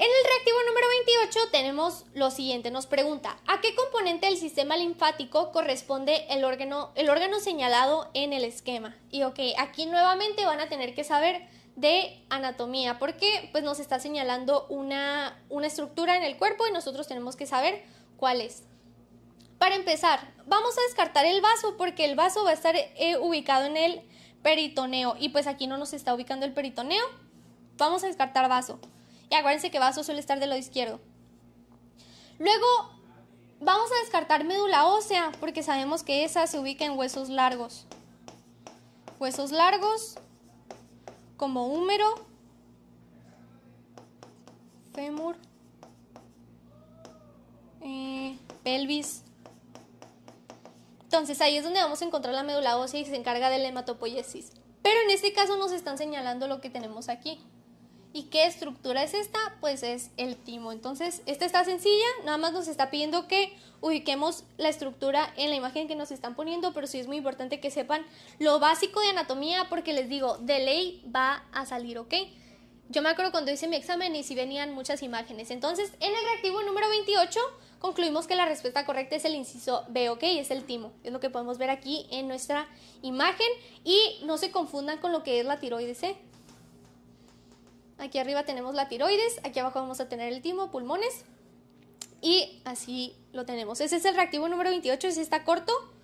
En el reactivo número 28 tenemos lo siguiente, nos pregunta, ¿a qué componente del sistema linfático corresponde el órgano, señalado en el esquema? Y ok, aquí nuevamente van a tener que saber de anatomía, porque pues nos está señalando una, estructura en el cuerpo y nosotros tenemos que saber cuál es. Para empezar, vamos a descartar el vaso porque el vaso va a estar eh, ubicado en el peritoneo y pues aquí no nos está ubicando el peritoneo. Vamos a descartar vaso. Y acuérdense que vaso suele estar de lado izquierdo. Luego vamos a descartar médula ósea porque sabemos que esa se ubica en huesos largos. Huesos largos como húmero, fémur, eh, pelvis. Entonces ahí es donde vamos a encontrar la médula ósea y se encarga de la hematopoiesis. Pero en este caso nos están señalando lo que tenemos aquí. ¿Y qué estructura es esta? Pues es el timo. Entonces, esta está sencilla, nada más nos está pidiendo que ubiquemos la estructura en la imagen que nos están poniendo, pero sí es muy importante que sepan lo básico de anatomía porque les digo, de ley va a salir, ¿ok? Yo me acuerdo cuando hice mi examen y si venían muchas imágenes. Entonces, en el reactivo número 28 concluimos que la respuesta correcta es el inciso B, ¿ok? Es el timo. Es lo que podemos ver aquí en nuestra imagen y no se confundan con lo que es la tiroides C. ¿eh? Aquí arriba tenemos la tiroides, aquí abajo vamos a tener el timo, pulmones y así lo tenemos. Ese es el reactivo número 28, ese está corto,